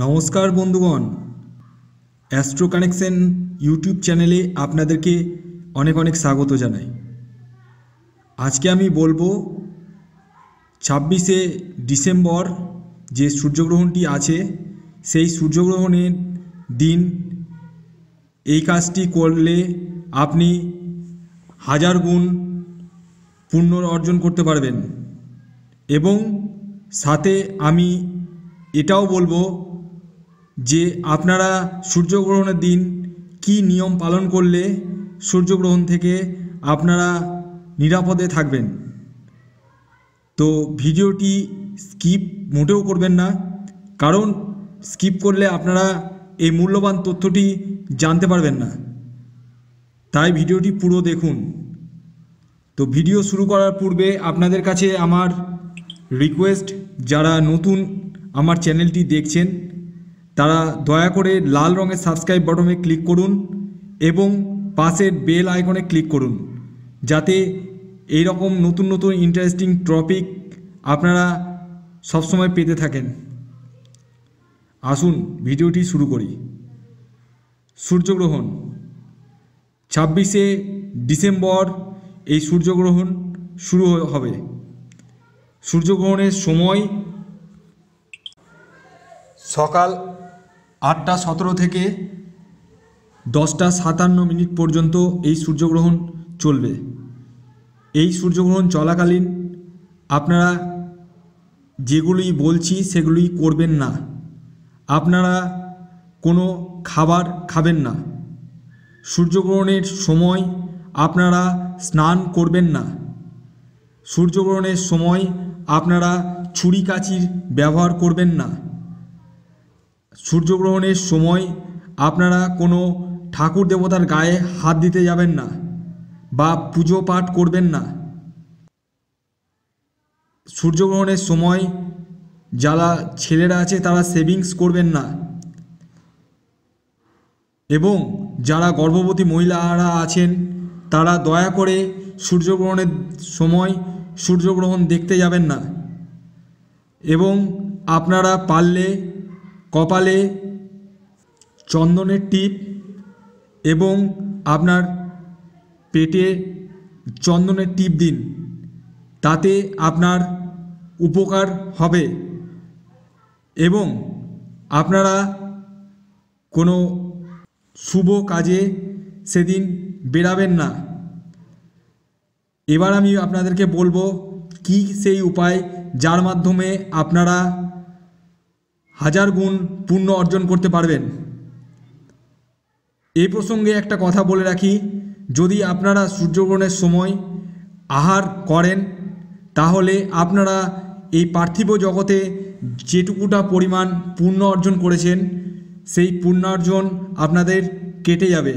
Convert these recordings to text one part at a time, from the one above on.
নমস্কার বন্ধুগণ astro connection YouTube চ্যানেলে আপনাদেরকে অনেক অনেক স্বাগত জানাই আজকে আমি বলবো ছাব্বিশে ডিসেম্বর যে সূর্যগ্রহণটি আছে সেই সূর্যগ্রহণের দিন এই কাজটি করলে আপনি হাজার গুণ পুণ্য অর্জন করতে পারবেন এবং সাথে আমি এটাও বলবো যে আপনারা সূর্যগ্রহণের দিন কি নিয়ম পালন করলে সূর্যগ্রহণ থেকে আপনারা নিরাপদে থাকবেন তো ভিডিওটি স্কিপ মোটেও করবেন না কারণ স্কিপ করলে আপনারা এই মূল্যবান তথ্যটি জানতে পারবেন না তাই ভিডিওটি পুরো দেখুন তো ভিডিও শুরু করার পূর্বে আপনাদের কাছে আমার রিকোয়েস্ট যারা নতুন আমার চ্যানেলটি দেখছেন তারা দয়া করে লাল রঙের সাবস্ক্রাইব বাটনে ক্লিক করুন এবং পাশের বেল আইকনে ক্লিক করুন যাতে এই রকম নতুন নতুন ইন্টারেস্টিং টপিক আপনারা সবসময় পেতে থাকেন আসুন ভিডিওটি শুরু করি সূর্যগ্রহণ ছাব্বিশে ডিসেম্বর এই সূর্যগ্রহণ শুরু হবে সূর্যগ্রহণের সময় সকাল আটটা সতেরো থেকে দশটা সাতান্ন মিনিট পর্যন্ত এই সূর্যগ্রহণ চলবে এই সূর্যগ্রহণ চলাকালীন আপনারা যেগুলি বলছি সেগুলি করবেন না আপনারা কোনো খাবার খাবেন না সূর্যগ্রহণের সময় আপনারা স্নান করবেন না সূর্যগ্রহণের সময় আপনারা ছুরি কাচির ব্যবহার করবেন না সূর্যগ্রহণের সময় আপনারা কোনো ঠাকুর দেবতার গায়ে হাত দিতে যাবেন না বা পুজো পাঠ করবেন না সূর্যগ্রহণের সময় যারা ছেলেরা আছে তারা সেভিংস করবেন না এবং যারা গর্ভবতী মহিলারা আছেন তারা দয়া করে সূর্যগ্রহণের সময় সূর্যগ্রহণ দেখতে যাবেন না এবং আপনারা পারলে কপালে চন্দনের টিপ এবং আপনার পেটে চন্দনের টিপ দিন তাতে আপনার উপকার হবে এবং আপনারা কোনো শুভ কাজে সেদিন বেরাবেন না এবার আমি আপনাদেরকে বলবো কি সেই উপায় যার মাধ্যমে আপনারা হাজার গুণ পুণ্য অর্জন করতে পারবেন এই প্রসঙ্গে একটা কথা বলে রাখি যদি আপনারা সূর্যগ্রহণের সময় আহার করেন তাহলে আপনারা এই পার্থিব জগতে যেটুকুটা পরিমাণ পুণ্য অর্জন করেছেন সেই অর্জন আপনাদের কেটে যাবে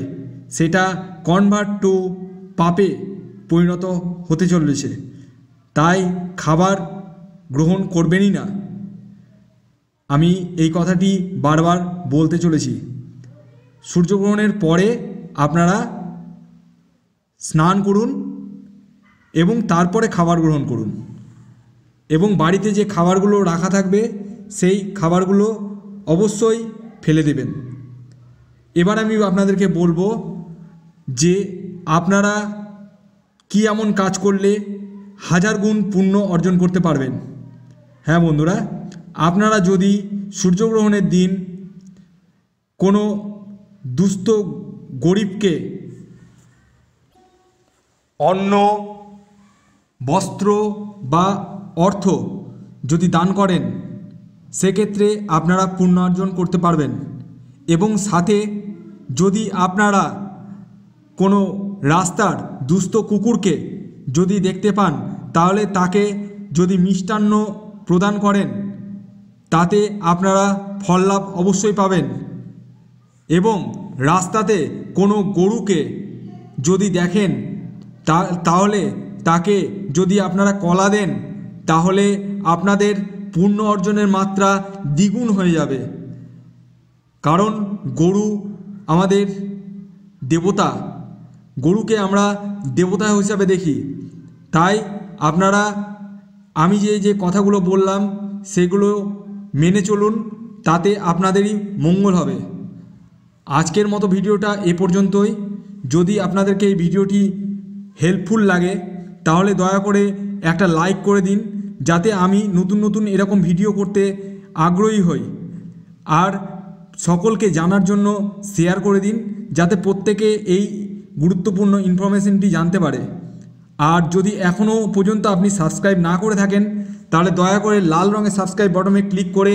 সেটা কনভার্ট টু পাপে পরিণত হতে চলেছে তাই খাবার গ্রহণ করবেনই না আমি এই কথাটি বারবার বলতে চলেছি সূর্যগ্রহণের পরে আপনারা স্নান করুন এবং তারপরে খাবার গ্রহণ করুন এবং বাড়িতে যে খাবারগুলো রাখা থাকবে সেই খাবারগুলো অবশ্যই ফেলে দেবেন এবার আমি আপনাদেরকে বলবো যে আপনারা কি এমন কাজ করলে হাজার গুণ পুণ্য অর্জন করতে পারবেন হ্যাঁ বন্ধুরা আপনারা যদি সূর্যগ্রহণের দিন কোনো দুস্থ গরিবকে অন্ন বস্ত্র বা অর্থ যদি দান করেন সেক্ষেত্রে আপনারা পুণ্যার্জন করতে পারবেন এবং সাথে যদি আপনারা কোনো রাস্তার দুস্থ কুকুরকে যদি দেখতে পান তাহলে তাকে যদি মিষ্টান্ন প্রদান করেন তাতে আপনারা ফল লাভ অবশ্যই পাবেন এবং রাস্তাতে কোনো গরুকে যদি দেখেন তাহলে তাকে যদি আপনারা কলা দেন তাহলে আপনাদের পূর্ণ অর্জনের মাত্রা দ্বিগুণ হয়ে যাবে কারণ গরু আমাদের দেবতা গরুকে আমরা দেবতা হিসাবে দেখি তাই আপনারা আমি যে যে কথাগুলো বললাম সেগুলো মেনে চলুন তাতে আপনাদেরই মঙ্গল হবে আজকের মতো ভিডিওটা এ পর্যন্তই যদি আপনাদেরকে এই ভিডিওটি হেল্পফুল লাগে তাহলে দয়া করে একটা লাইক করে দিন যাতে আমি নতুন নতুন এরকম ভিডিও করতে আগ্রহী হই আর সকলকে জানার জন্য শেয়ার করে দিন যাতে প্রত্যেকে এই গুরুত্বপূর্ণ ইনফরমেশনটি জানতে পারে আর যদি এখনও পর্যন্ত আপনি সাবস্ক্রাইব না করে থাকেন তাহলে দয়া করে লাল রঙের সাবস্ক্রাইব বটনে ক্লিক করে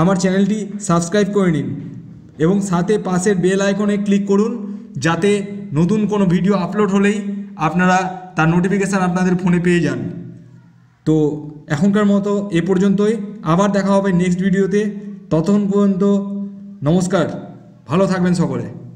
আমার চ্যানেলটি সাবস্ক্রাইব করে নিন এবং সাথে পাশের বেল আইকনে ক্লিক করুন যাতে নতুন কোনো ভিডিও আপলোড হলেই আপনারা তার নোটিফিকেশান আপনাদের ফোনে পেয়ে যান তো এখনকার মতো এ পর্যন্তই আবার দেখা হবে নেক্সট ভিডিওতে ততক্ষণ পর্যন্ত নমস্কার ভালো থাকবেন সকলে